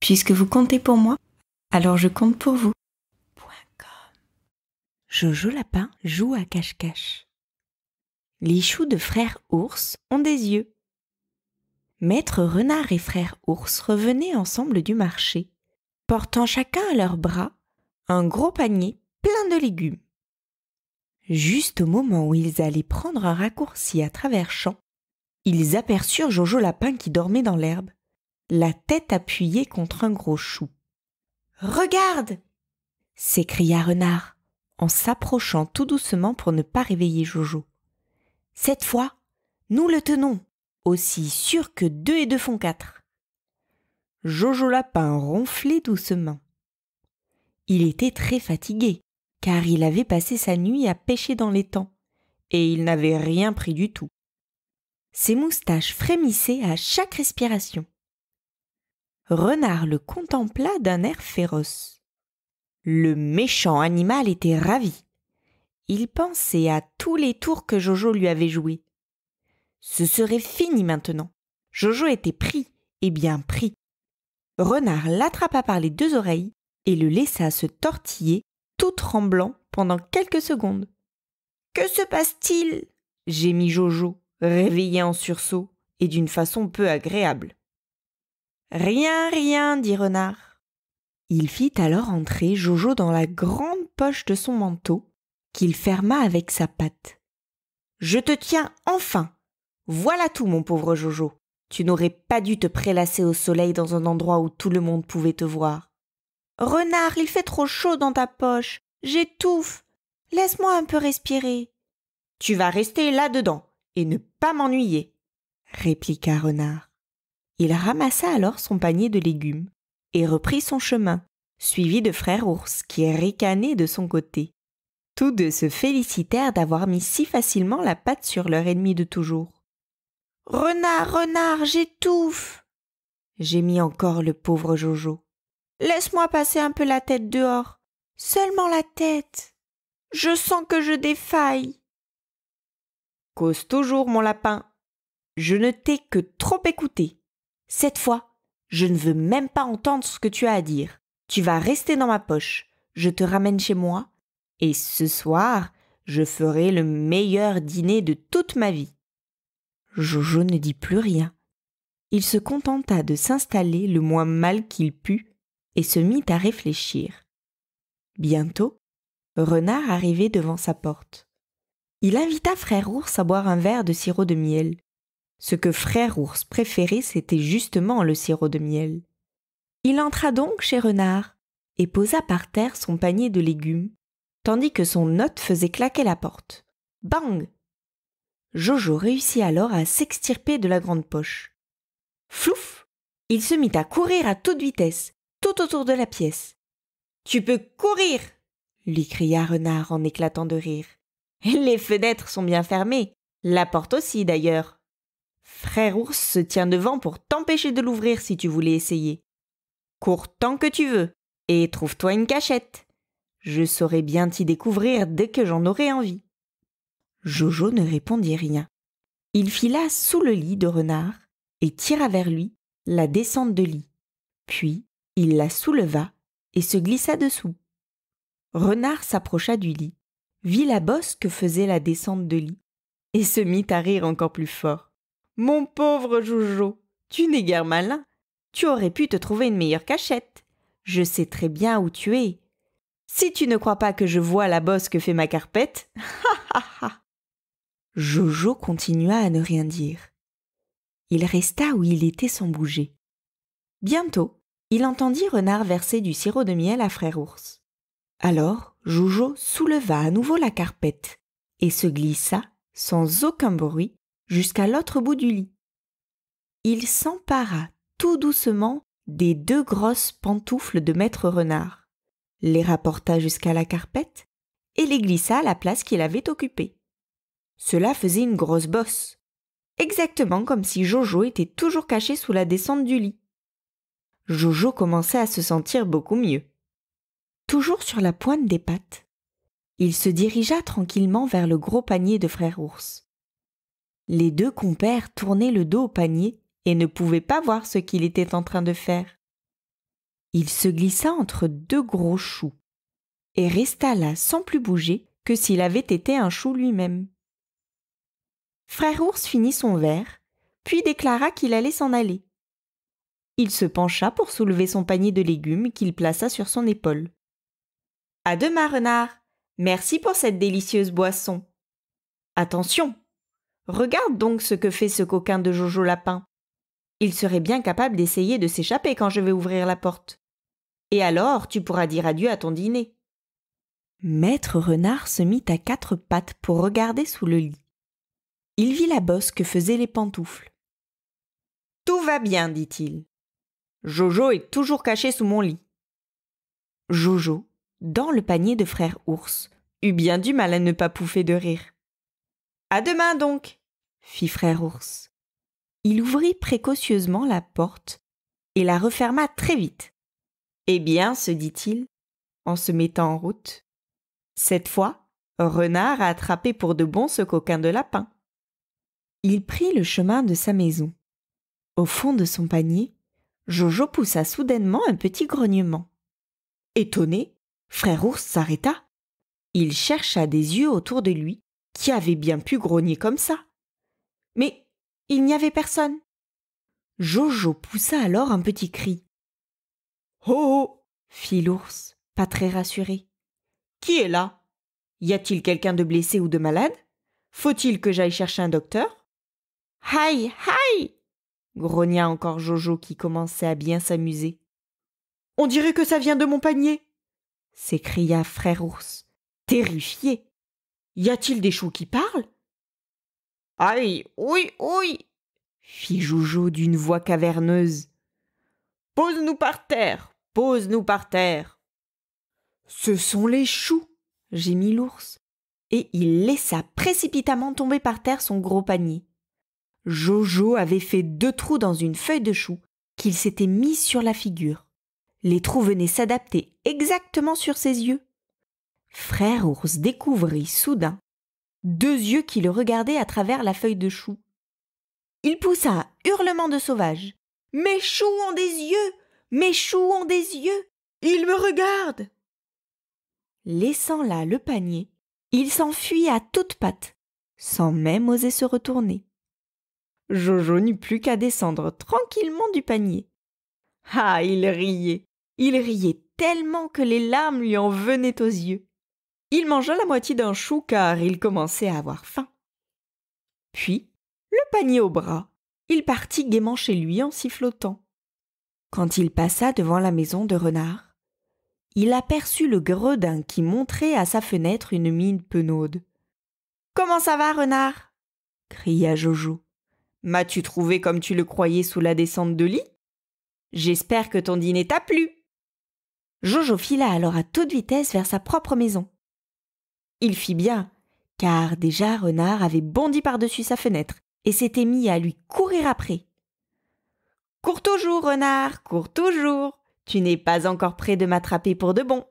Puisque vous comptez pour moi, alors je compte pour vous. Jojo Lapin joue à cache-cache. Les choux de frère ours ont des yeux. Maître renard et frère ours revenaient ensemble du marché, portant chacun à leurs bras un gros panier plein de légumes. Juste au moment où ils allaient prendre un raccourci à travers champs, ils aperçurent Jojo Lapin qui dormait dans l'herbe la tête appuyée contre un gros chou. Regarde s'écria Renard en s'approchant tout doucement pour ne pas réveiller Jojo. Cette fois, nous le tenons, aussi sûr que deux et deux font quatre. Jojo Lapin ronflait doucement. Il était très fatigué, car il avait passé sa nuit à pêcher dans l'étang, et il n'avait rien pris du tout. Ses moustaches frémissaient à chaque respiration. Renard le contempla d'un air féroce. Le méchant animal était ravi. Il pensait à tous les tours que Jojo lui avait joués. Ce serait fini maintenant. Jojo était pris, et bien pris. Renard l'attrapa par les deux oreilles et le laissa se tortiller, tout tremblant, pendant quelques secondes. Que se passe-t-il gémit Jojo, réveillé en sursaut et d'une façon peu agréable. Rien, rien, dit Renard. Il fit alors entrer Jojo dans la grande poche de son manteau, qu'il ferma avec sa patte. Je te tiens enfin. Voilà tout, mon pauvre Jojo. Tu n'aurais pas dû te prélasser au soleil dans un endroit où tout le monde pouvait te voir. Renard, il fait trop chaud dans ta poche. J'étouffe. Laisse-moi un peu respirer. Tu vas rester là-dedans et ne pas m'ennuyer, répliqua Renard. Il ramassa alors son panier de légumes et reprit son chemin, suivi de Frère Ours qui ricanait de son côté. Tous deux se félicitèrent d'avoir mis si facilement la patte sur leur ennemi de toujours. Renard, renard, j'étouffe gémit encore le pauvre Jojo. Laisse-moi passer un peu la tête dehors, seulement la tête. Je sens que je défaille. Cause toujours, mon lapin. Je ne t'ai que trop écouté. Cette fois, je ne veux même pas entendre ce que tu as à dire. Tu vas rester dans ma poche. Je te ramène chez moi. Et ce soir, je ferai le meilleur dîner de toute ma vie. Jojo ne dit plus rien. Il se contenta de s'installer le moins mal qu'il put et se mit à réfléchir. Bientôt, Renard arrivait devant sa porte. Il invita Frère Ours à boire un verre de sirop de miel. Ce que frère ours préférait, c'était justement le sirop de miel. Il entra donc chez Renard et posa par terre son panier de légumes, tandis que son hôte faisait claquer la porte. Bang Jojo réussit alors à s'extirper de la grande poche. Flouf Il se mit à courir à toute vitesse, tout autour de la pièce. Tu peux courir lui cria Renard en éclatant de rire. Les fenêtres sont bien fermées, la porte aussi d'ailleurs. Frère ours se tient devant pour t'empêcher de l'ouvrir si tu voulais essayer. Cours tant que tu veux, et trouve-toi une cachette. Je saurai bien t'y découvrir dès que j'en aurai envie. Jojo ne répondit rien. Il fila sous le lit de renard et tira vers lui la descente de lit. Puis il la souleva et se glissa dessous. Renard s'approcha du lit, vit la bosse que faisait la descente de lit, et se mit à rire encore plus fort. Mon pauvre Jojo, tu n'es guère malin. Tu aurais pu te trouver une meilleure cachette. Je sais très bien où tu es. Si tu ne crois pas que je vois la bosse que fait ma carpette, Jojo continua à ne rien dire. Il resta où il était sans bouger. Bientôt, il entendit Renard verser du sirop de miel à Frère Ours. Alors, Jojo souleva à nouveau la carpette et se glissa, sans aucun bruit, jusqu'à l'autre bout du lit. Il s'empara tout doucement des deux grosses pantoufles de maître renard, les rapporta jusqu'à la carpette et les glissa à la place qu'il avait occupée. Cela faisait une grosse bosse, exactement comme si Jojo était toujours caché sous la descente du lit. Jojo commençait à se sentir beaucoup mieux. Toujours sur la pointe des pattes, il se dirigea tranquillement vers le gros panier de frère ours. Les deux compères tournaient le dos au panier et ne pouvaient pas voir ce qu'il était en train de faire. Il se glissa entre deux gros choux et resta là sans plus bouger que s'il avait été un chou lui-même. Frère ours finit son verre, puis déclara qu'il allait s'en aller. Il se pencha pour soulever son panier de légumes qu'il plaça sur son épaule. À demain, renard. Merci pour cette délicieuse boisson. Attention, Regarde donc ce que fait ce coquin de Jojo Lapin. Il serait bien capable d'essayer de s'échapper quand je vais ouvrir la porte. Et alors tu pourras dire adieu à ton dîner. Maître Renard se mit à quatre pattes pour regarder sous le lit. Il vit la bosse que faisaient les pantoufles. Tout va bien, dit-il. Jojo est toujours caché sous mon lit. Jojo, dans le panier de frère ours, eut bien du mal à ne pas pouffer de rire. À demain donc! fit frère ours. Il ouvrit précocieusement la porte et la referma très vite. Eh bien, se dit-il, en se mettant en route, cette fois, Renard a attrapé pour de bon ce coquin de lapin. Il prit le chemin de sa maison. Au fond de son panier, Jojo poussa soudainement un petit grognement. Étonné, Frère Ours s'arrêta. Il chercha des yeux autour de lui qui avait bien pu grogner comme ça. Mais il n'y avait personne. Jojo poussa alors un petit cri. Oh, oh fit l'ours, pas très rassuré. Qui est là Y a-t-il quelqu'un de blessé ou de malade Faut-il que j'aille chercher un docteur Aïe, aïe grogna encore Jojo qui commençait à bien s'amuser. On dirait que ça vient de mon panier s'écria Frère Ours, terrifié. Y a-t-il des choux qui parlent Aïe, oui, oui fit Jojo d'une voix caverneuse. Pose-nous par terre, pose-nous par terre. Ce sont les choux, gémit l'ours, et il laissa précipitamment tomber par terre son gros panier. Jojo avait fait deux trous dans une feuille de chou qu'il s'était mis sur la figure. Les trous venaient s'adapter exactement sur ses yeux. Frère ours découvrit soudain deux yeux qui le regardaient à travers la feuille de chou. Il poussa un hurlement de sauvage. Mes choux ont des yeux Mes choux ont des yeux Ils me regardent Laissant là le panier, il s'enfuit à toutes pattes, sans même oser se retourner. Jojo n'eut plus qu'à descendre tranquillement du panier. Ah, il riait Il riait tellement que les larmes lui en venaient aux yeux. Il mangea la moitié d'un chou car il commençait à avoir faim. Puis, le panier au bras, il partit gaiement chez lui en sifflotant. Quand il passa devant la maison de Renard, il aperçut le gredin qui montrait à sa fenêtre une mine penaude. Comment ça va, Renard cria Jojo. M'as-tu trouvé comme tu le croyais sous la descente de lit J'espère que ton dîner t'a plu. Jojo fila alors à toute vitesse vers sa propre maison. Il fit bien, car déjà Renard avait bondi par-dessus sa fenêtre et s'était mis à lui courir après. Cours toujours, Renard, cours toujours. Tu n'es pas encore prêt de m'attraper pour de bon.